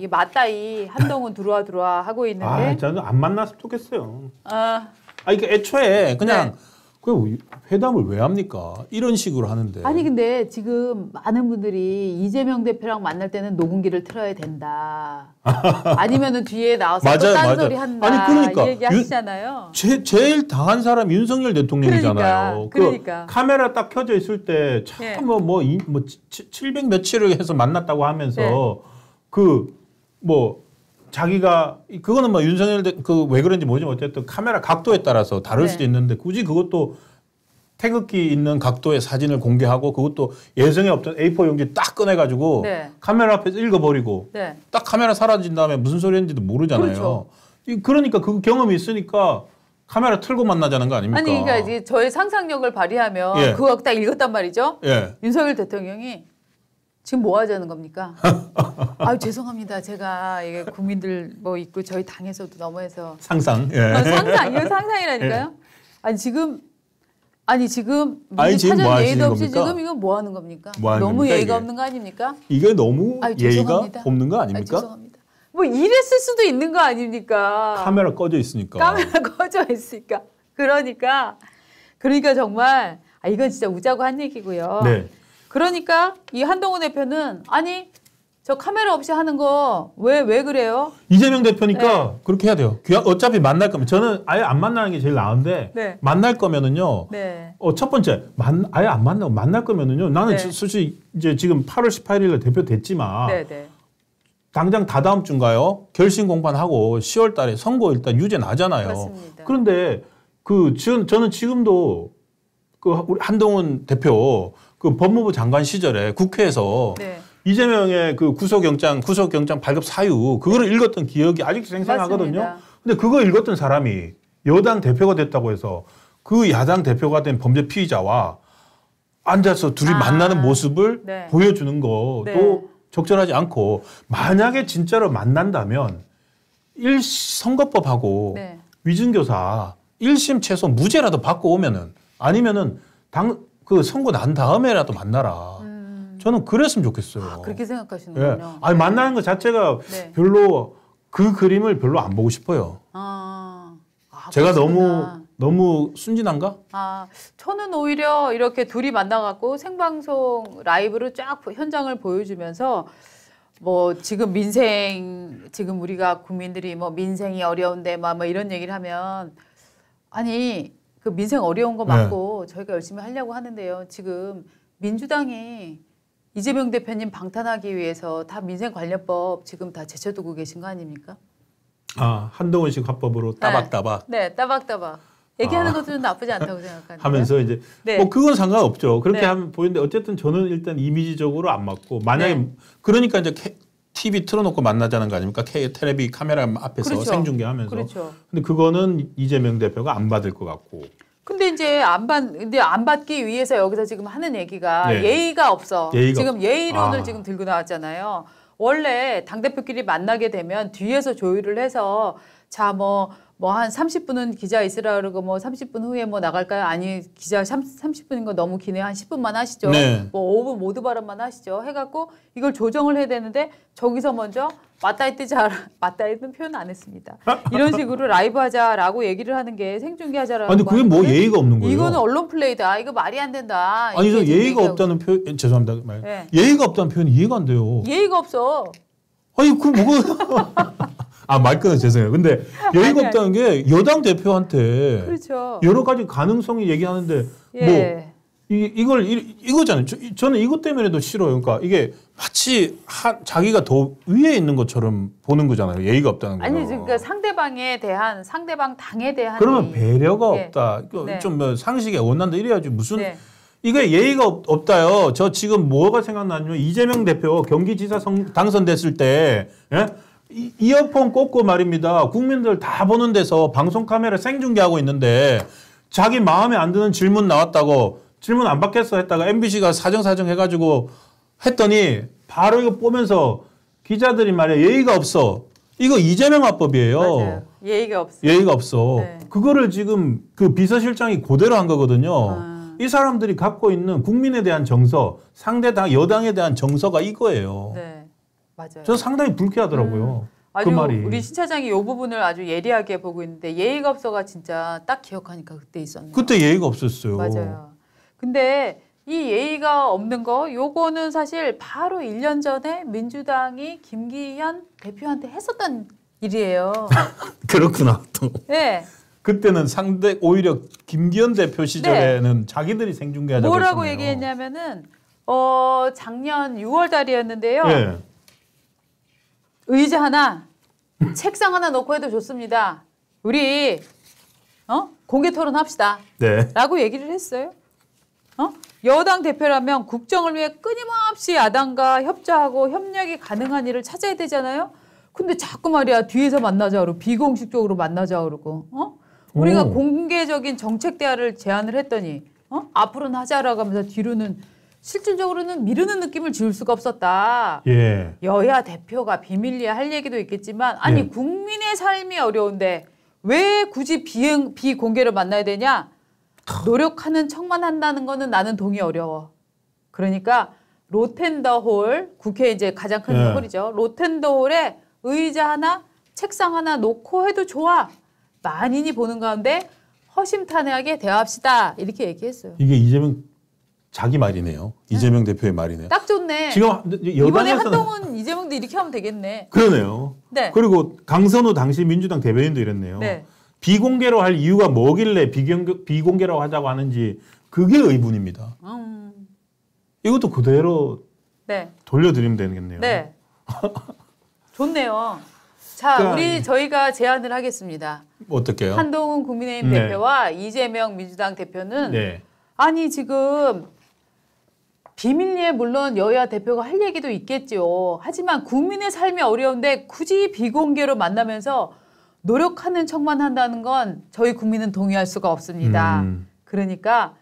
이게 맞다이 한동훈 들어와 들어와 하고 있는데. 아, 저는 안 만났으면 좋겠어요. 아, 아 이게 애초에 그냥 네. 그 회담을 왜 합니까? 이런 식으로 하는데. 아니 근데 지금 많은 분들이 이재명 대표랑 만날 때는 녹음기를 틀어야 된다. 아니면은 뒤에 나와서 맞아요, 또 딴소리 한다. 아니 그러니까 얘기 하시잖아요. 제, 제일 당한 사람 윤석열 대통령이잖아요. 그러니까, 그 그러니까. 그 카메라 딱 켜져 있을 때참 뭐뭐 네. 뭐, 700 뭐 뭐 며칠을 해서 만났다고 하면서 네. 그뭐 자기가 그거는 뭐 윤석열 그 왜 그런지 모르지만 어쨌든 카메라 각도에 따라서 다를 네. 수도 있는데 굳이 그것도 태극기 있는 각도의 사진을 공개하고 그것도 예정에 없던 A4 용지 딱 꺼내가지고 네. 카메라 앞에서 읽어버리고 네. 딱 카메라 사라진 다음에 무슨 소리 인지도 모르잖아요. 그렇죠. 그러니까 그 경험이 있으니까 카메라 틀고 만나자는 거 아닙니까? 아니 그러니까 이제 저의 상상력을 발휘하면 예. 그거 딱 읽었단 말이죠. 예. 윤석열 대통령이 지금 뭐 하자는 겁니까? 아 죄송합니다. 제가 이게 국민들 뭐 있고 저희 당에서도 넘어해서 상상. 예. 아, 상상 이건 상상이라니까요. 예. 아니 지금 아니 지금 아니 지금 뭐 예의도 없이 겁니까? 지금 이건 뭐 하는 겁니까? 뭐 하는 너무 겁니까, 예의가 이게? 없는 거 아닙니까? 이게 너무 아유, 예의가 없는 거 아닙니까? 아유, 죄송합니다. 뭐 이랬을 수도 있는 거 아닙니까? 카메라 꺼져 있으니까. 카메라 꺼져 있으니까. 그러니까 그러니까 정말 아 이건 진짜 우자고 한 얘기고요. 네. 그러니까 이 한동훈 대표는 아니 저 카메라 없이 하는 거 왜 왜 그래요? 이재명 대표니까 네. 그렇게 해야 돼요. 어차피 만날 거면 저는 아예 안 만나는 게 제일 나은데 네. 만날 거면은요. 네. 어, 첫 번째 만, 아예 안 만나고 만날 거면은요. 나는 지, 네. 솔직히 이제 지금 8월 18일에 대표 됐지만 네, 네. 당장 다다음 주인가요? 결심 공판하고 10월 달에 선거 일단 유죄 나잖아요. 그렇습니다. 그런데 그 지금 저는 지금도 그 우리 한동훈 대표 그 법무부 장관 시절에 국회에서 네. 이재명의 그 구속영장, 구속영장 발급 사유 그거를 네. 읽었던 기억이 아직도 생생하거든요. 맞습 근데 그거 읽었던 사람이 여당 대표가 됐다고 해서 그 야당 대표가 된 범죄 피의자와 앉아서 둘이 아. 만나는 모습을 네. 보여주는 것도 네. 적절하지 않고 만약에 진짜로 만난다면 일 선거법하고 네. 위증교사 1심 최소 무죄라도 받고 오면은 아니면은 당그 선거 난 다음에라도 만나라. 음. 저는 그랬으면 좋겠어요. 아, 그렇게 생각하시는군요. 예. 아니 만나는 것 자체가 네. 별로 그 그림을 별로 안 보고 싶어요. 아, 아 제가 그렇구나. 너무 너무 순진한가? 아, 저는 오히려 이렇게 둘이 만나갖고 생방송 라이브로 쫙 현장을 보여주면서 뭐 지금 민생 지금 우리가 국민들이 뭐 민생이 어려운데 막 뭐 이런 얘기를 하면 아니 그 민생 어려운 거 맞고 네. 저희가 열심히 하려고 하는데요. 지금 민주당이 이재명 대표님 방탄하기 위해서 다 민생 관련법 지금 다 제쳐두고 계신 거 아닙니까? 아 한동훈식 화법으로 네. 따박따박. 네, 네 따박따박. 얘기하는 아. 것도 나쁘지 않다고 생각하는데. 하면서 이제 네. 뭐 그건 상관없죠. 그렇게 네. 하면 보이는데 어쨌든 저는 일단 이미지적으로 안 맞고 만약에 네. 그러니까 이제 TV 틀어놓고 만나자는 거 아닙니까? K 텔레비 카메라 앞에서 그렇죠. 생중계하면서. 그렇죠. 근데 그거는 이재명 대표가 안 받을 것 같고. 근데 이제 안 받, 근데 안 받기 위해서 여기서 지금 하는 얘기가 네. 예의가 없어. 예의가 지금 예의론을 아. 지금 들고 나왔잖아요. 원래 당대표끼리 만나게 되면 뒤에서 조율을 해서 자, 뭐, 뭐한 30분은 기자 있으라 그러고 뭐 30분 후에 뭐 나갈까요? 아니 기자 30분인 거 너무 기네요. 한 10분만 하시죠. 네. 뭐 5분 모두 발언만 하시죠. 해갖고 이걸 조정을 해야 되는데 저기서 먼저 맞다했 뜨자 맞다이 뜬 표현 안 했습니다. 이런 식으로 라이브 하자라고 얘기를 하는 게 생중계 하자라고. 아니 그게 뭐 예의가 없는 거예요. 이거는 언론 플레이다. 이거 말이 안 된다. 아니 저 예의가 없다는 표현 예, 죄송합니다. 말. 네. 예의가 없다는 표현 이해가 안 돼요. 예의가 없어. 아니 그 뭐가 아, 말 끊어 죄송해요. 근데 여유가 없다는 게 여당 대표한테 그렇죠. 여러 가지 가능성이 얘기하는데 예. 뭐 이, 이걸 이, 이거잖아요. 저, 는 이것 때문에도 싫어요. 그러니까 이게 마치 하, 자기가 더 위에 있는 것처럼 보는 거잖아요. 예의가 없다는 거예요. 아니 그러니까 상대방에 대한 상대방 당에 대한 그러면 배려가 예. 네. 없다. 네. 좀뭐 상식에 원한다 이래야지 무슨 네. 이게 예의가 없, 다요저 지금 뭐가 생각나냐면 이재명 대표 경기지사 성, 당선됐을 때 예? 이, 어폰 꽂고 말입니다. 국민들 다 보는 데서 방송 카메라 생중계하고 있는데 자기 마음에 안 드는 질문 나왔다고 질문 안 받겠어 했다가 MBC가 사정사정 해가지고 했더니 바로 이거 보면서 기자들이 말이야 예의가 없어. 이거 이재명 화법이에요. 맞아요. 예의가 없어. 예의가 없어. 네. 그거를 지금 그 비서실장이 그대로 한 거거든요. 아. 이 사람들이 갖고 있는 국민에 대한 정서, 상대 당 여당에 대한 정서가 이거예요. 네. 맞아요. 저 상당히 불쾌하더라고요. 음. 그 아주 그 말이. 우리 신차장이 이 부분을 아주 예리하게 보고 있는데 예의가 없어가 진짜 딱 기억하니까 그때 있었네요. 그때 예의가 없었어요. 맞아요. 근데 이 예의가 없는 거 요거는 사실 바로 1년 전에 민주당이 김기현 대표한테 했었던 일이에요. 그렇구나. 또. 네. 그때는 상대 오히려 김기현 대표 네. 시절에는 네. 자기들이 생중계하자고 뭐라고 했었네요. 얘기했냐면은 어 작년 6월 달이었는데요. 네. 의자 하나, 책상 하나 놓고 해도 좋습니다. 우리 어? 공개 토론 합시다. 네. 라고 얘기를 했어요. 어? 여당 대표라면 국정을 위해 끊임없이 야당과 협조하고 협력이 가능한 일을 찾아야 되잖아요. 근데 자꾸 말이야 뒤에서 만나자 그러고 비공식적으로 만나자 그러고 어? 우리가 오. 공개적인 정책 대화를 제안을 했더니 어? 앞으로는 하자라고 하면서 뒤로는 실질적으로는 미루는 느낌을 지울 수가 없었다. 예. 여야 대표가 비밀리에 할 얘기도 있겠지만 아니 예. 국민의 삶이 어려운데 왜 굳이 비응 비공개로 만나야 되냐? 노력하는 척만 한다는 거는 나는 동의 어려워. 그러니까 로텐더홀 국회 이제 가장 큰 예. 홀이죠. 로텐더홀에 의자 하나, 책상 하나 놓고 해도 좋아. 만인이 보는 가운데 허심탄회하게 대화합시다 이렇게 얘기했어요. 이게 이재명 자기 말이네요. 네. 이재명 네. 대표의 말이네요. 딱 좋네. 지금 이번에 한동훈 이재명도 이렇게 하면 되겠네. 그러네요. 네. 그리고 강선우 당시 민주당 대변인도 이랬네요. 네. 비공개로 할 이유가 뭐길래 비경계, 비공개라고 하자고 하는지 그게 의문입니다. 음. 이것도 그대로 네. 돌려드리면 되겠네요. 네. 좋네요. 자, 그러니까... 우리 저희가 제안을 하겠습니다. 어떻게요? 한동훈 국민의힘 네. 대표와 이재명 민주당 대표는 네. 아니 지금 비밀리에 물론 여야 대표가 할 얘기도 있겠지요. 하지만 국민의 삶이 어려운데 굳이 비공개로 만나면서 노력하는 척만 한다는 건 저희 국민은 동의할 수가 없습니다. 음. 그러니까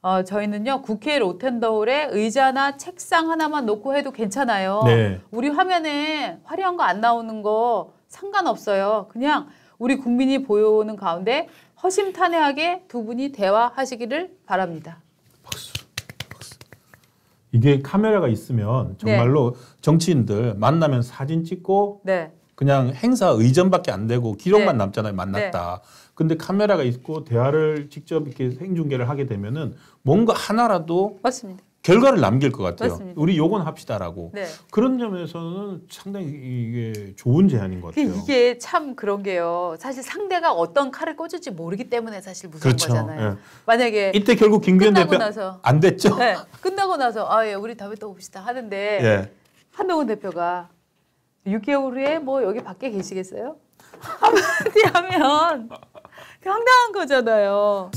어, 저희는요 국회 로텐더홀에 의자나 책상 하나만 놓고 해도 괜찮아요. 네. 우리 화면에 화려한 거 안 나오는 거 상관없어요. 그냥 우리 국민이 보여오는 가운데 허심탄회하게 두 분이 대화하시기를 바랍니다. 이게 카메라가 있으면 네. 정말로 네. 정치인들 만나면 사진 찍고 네. 그냥 행사 의전밖에 안 되고 기록만 네. 남잖아요. 만났다. 네. 근데 카메라가 있고 대화를 직접 이렇게 생중계를 하게 되면은 뭔가 하나라도 맞습니다. 결과를 남길 것 같아요. 맞습니다. 우리 요건 합시다라고. 네. 그런 점에서는 상당히 이게 좋은 제안인 것 같아요. 이게 참 그런 게요. 사실 상대가 어떤 칼을 꽂을지 모르기 때문에 사실 무서운 그렇죠. 거잖아요. 예. 만약에 이때 결국 김기현 대표 나서, 안 됐죠. 네. 끝나고 나서 아 예, 우리 다음에 또 봅시다 하는데 예. 한동훈 대표가 6개월 후에 뭐 여기 밖에 계시겠어요? 한마디 하면 황당한 거잖아요.